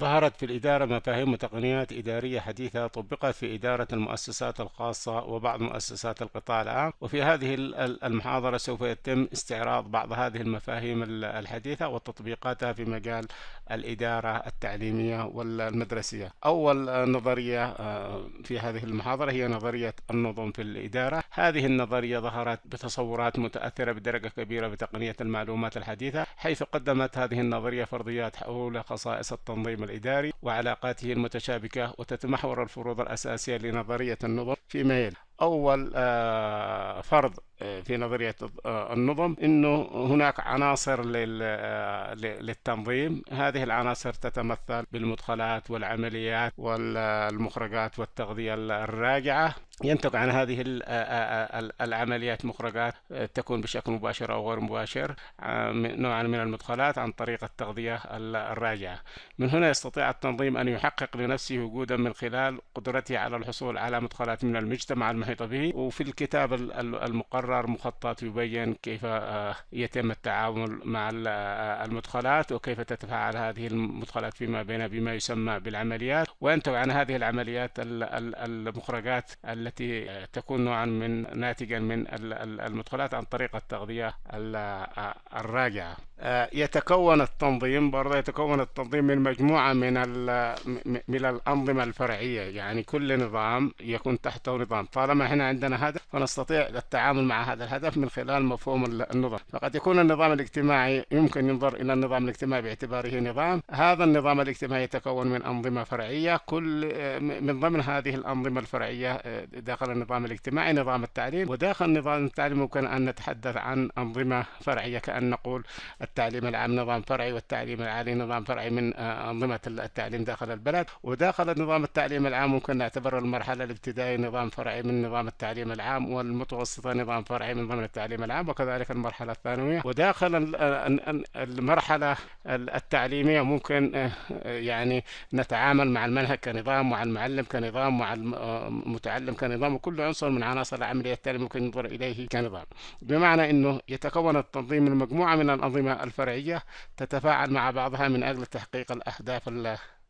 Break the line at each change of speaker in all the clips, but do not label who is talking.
ظهرت في الإدارة مفاهيم وتقنيات إدارية حديثة طبقت في إدارة المؤسسات الخاصة وبعض مؤسسات القطاع العام وفي هذه المحاضرة سوف يتم استعراض بعض هذه المفاهيم الحديثة وتطبيقاتها في مجال الإدارة التعليمية والمدرسية أول نظرية آه، في هذه المحاضرة هي نظرية النظم في الإدارة هذه النظرية ظهرت بتصورات متأثرة بدرجة كبيرة بتقنية المعلومات الحديثة حيث قدمت هذه النظرية فرضيات حول خصائص التنظيم الإداري وعلاقاته المتشابكة وتتمحور الفروض الأساسية لنظرية النظم فيما يلي أول آه، فرض في نظرية النظم أنه هناك عناصر آه، للتنظيم هذه العناصر تتمثل بالمدخلات والعمليات والمخرجات والتغذية الراجعة ينتج عن هذه آه، آه، العمليات مخرجات تكون بشكل مباشر أو غير مباشر نوعا من المدخلات عن طريق التغذية الراجعة من هنا يستطيع التنظيم أن يحقق لنفسه وجودا من خلال قدرته على الحصول على مدخلات من المجتمع المحيط به وفي الكتاب المقرر يقرر مخطط يبين كيف آه، يتم التعامل مع آه، المدخلات وكيف تتفاعل هذه المدخلات فيما بين بما يسمى بالعمليات وينتج عن هذه العمليات المخرجات التي آه، تكون نوعا من ناتجا من المدخلات عن طريق التغذية الراجعة آه، يتكون التنظيم برضه يتكون التنظيم من مجموعة من من الأنظمة الفرعية يعني كل نظام يكون تحته نظام طالما هنا عندنا هدف فنستطيع التعامل مع هذا الهدف من خلال مفهوم النظام فقد يكون النظام الاجتماعي يمكن ينظر إلى النظام الاجتماعي باعتباره نظام هذا النظام الاجتماعي يتكون من أنظمة فرعية كل آه، من ضمن هذه الأنظمة الفرعية آه، داخل النظام الاجتماعي نظام التعليم وداخل نظام التعليم ممكن أن نتحدث عن أنظمة فرعية كأن نقول التعليم العام نظام فرعي والتعليم العالي نظام فرعي من آه، أنظمة التعليم داخل البلد وداخل نظام التعليم العام ممكن نعتبر المرحلة الابتدائية نظام فرعي من نظام التعليم العام والمتوسطة نظام فرعي من ضمن التعليم العام وكذلك المرحلة الثانوية وداخل آه، المرحلة التعليمية ممكن آه، يعني نتعامل مع المنهج كنظام ومع المعلم كنظام ومع المتعلم كنظام وكل عنصر من عناصر العملية التعليم ممكن ينظر إليه كنظام بمعنى أنه يتكون التنظيم من مجموعة من الأنظمة الفرعية تتفاعل مع بعضها من أجل تحقيق الأهداف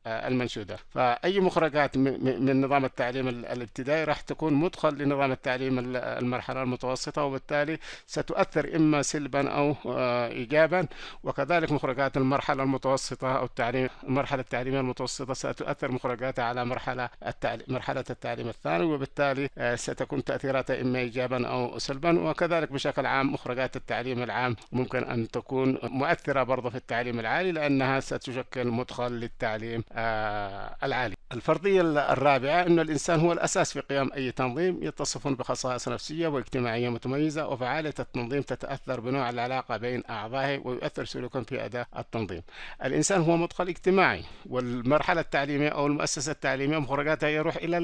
آه، المنشودة فأي مخرجات من نظام التعليم الابتدائي راح تكون مدخل لنظام التعليم المرحلة المتوسطة وبالتالي ستؤثر إما سلبا أو آه، إيجابا وكذلك مخرجات المرحلة المتوسطة أو التعليم المرحلة التعليمية المتوسطة ستؤثر مخرجاتها على مرحلة التعليم مرحلة التعليم الثانوي وبالتالي آه، ستكون تأثيراتها إما إيجابا أو سلبا وكذلك بشكل عام مخرجات التعليم العام ممكن أن تكون مؤثرة برضه في التعليم العالي لأنها ستشكل مدخل للتعليم آه، العالي الفرضية الرابعة أن الإنسان هو الأساس في قيام أي تنظيم يتصف بخصائص نفسية واجتماعية متميزة وفعالية التنظيم تتأثر بنوع العلاقة بين أعضائه ويؤثر سلوكا في أداء التنظيم الإنسان هو مدخل اجتماعي والمرحلة التعليمية أو المؤسسة التعليمية مخرجاتها يروح إلى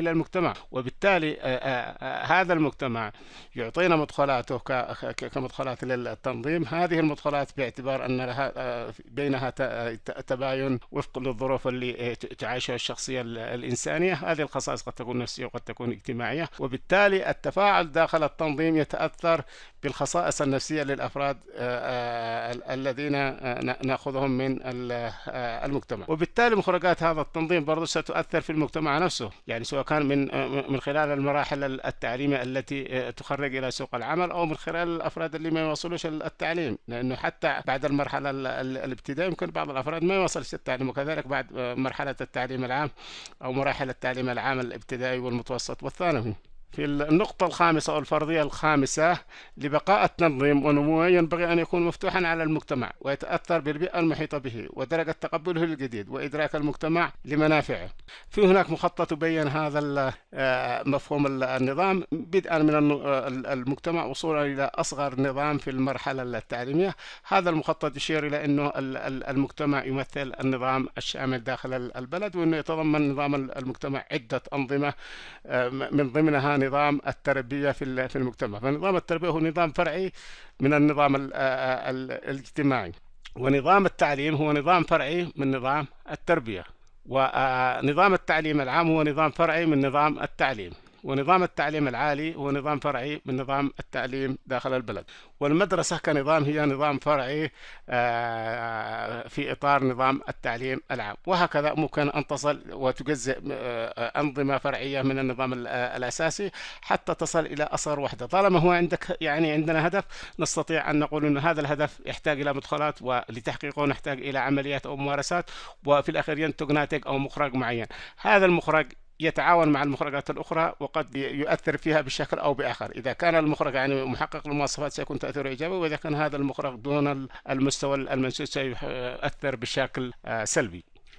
إلى المجتمع وبالتالي آه، آه، هذا المجتمع يعطينا مدخلاته كمدخلات للتنظيم هذه المدخلات باعتبار أن لها بينها تباين وفق الظروف اللي آه، تعيشها الشخصية الإنسانية هذه الخصائص قد تكون نفسية وقد تكون اجتماعية وبالتالي التفاعل داخل التنظيم يتأثر بالخصائص النفسية للأفراد آه، آه، الذين نأخذهم من المجتمع وبالتالي مخرجات هذا التنظيم برضو ستؤثر في المجتمع نفسه يعني سواء كان من من خلال المراحل التعليمية التي تخرج إلى سوق العمل أو من خلال الأفراد اللي ما يوصلوش التعليم لأنه حتى بعد المرحلة الابتدائية يمكن بعض الأفراد ما يوصلش التعليم وكذلك بعد آه، مرحلة التعليم العام أو مراحل التعليم العام الابتدائي والمتوسط والثانوي في النقطة الخامسة أو الفرضية الخامسة لبقاء التنظيم ونموه ينبغي أن يكون مفتوحا على المجتمع ويتأثر بالبيئة المحيطة به ودرجة تقبله للجديد وإدراك المجتمع لمنافعه في هناك مخطط تبين هذا آه، مفهوم النظام بدءا من آه، المجتمع وصولا إلى أصغر نظام في المرحلة التعليمية هذا المخطط يشير إلى أنه المجتمع يمثل النظام الشامل داخل البلد وأنه يتضمن نظام المجتمع عدة أنظمة آه، من ضمنها نظام التربية في في المجتمع فنظام التربية هو نظام فرعي من النظام الاجتماعي ونظام التعليم هو نظام فرعي من نظام التربية ونظام التعليم العام هو نظام فرعي من نظام التعليم ونظام التعليم العالي هو نظام فرعي من نظام التعليم داخل البلد والمدرسة كنظام هي نظام فرعي آه، في إطار نظام التعليم العام وهكذا ممكن أن تصل وتجزئ آه، أنظمة فرعية من النظام آه، الأساسي حتى تصل إلى أصغر وحدة طالما هو عندك يعني عندنا هدف نستطيع أن نقول أن هذا الهدف يحتاج إلى مدخلات ولتحقيقه نحتاج إلى عمليات أو ممارسات وفي الأخير ينتج ناتج أو مخرج معين هذا المخرج يتعاون مع المخرجات الأخرى وقد يؤثر فيها بشكل أو بآخر إذا كان المخرج يعني محقق المواصفات سيكون تأثيره إيجابي وإذا كان هذا المخرج دون المستوى المنسوب سيؤثر بشكل آه، سلبي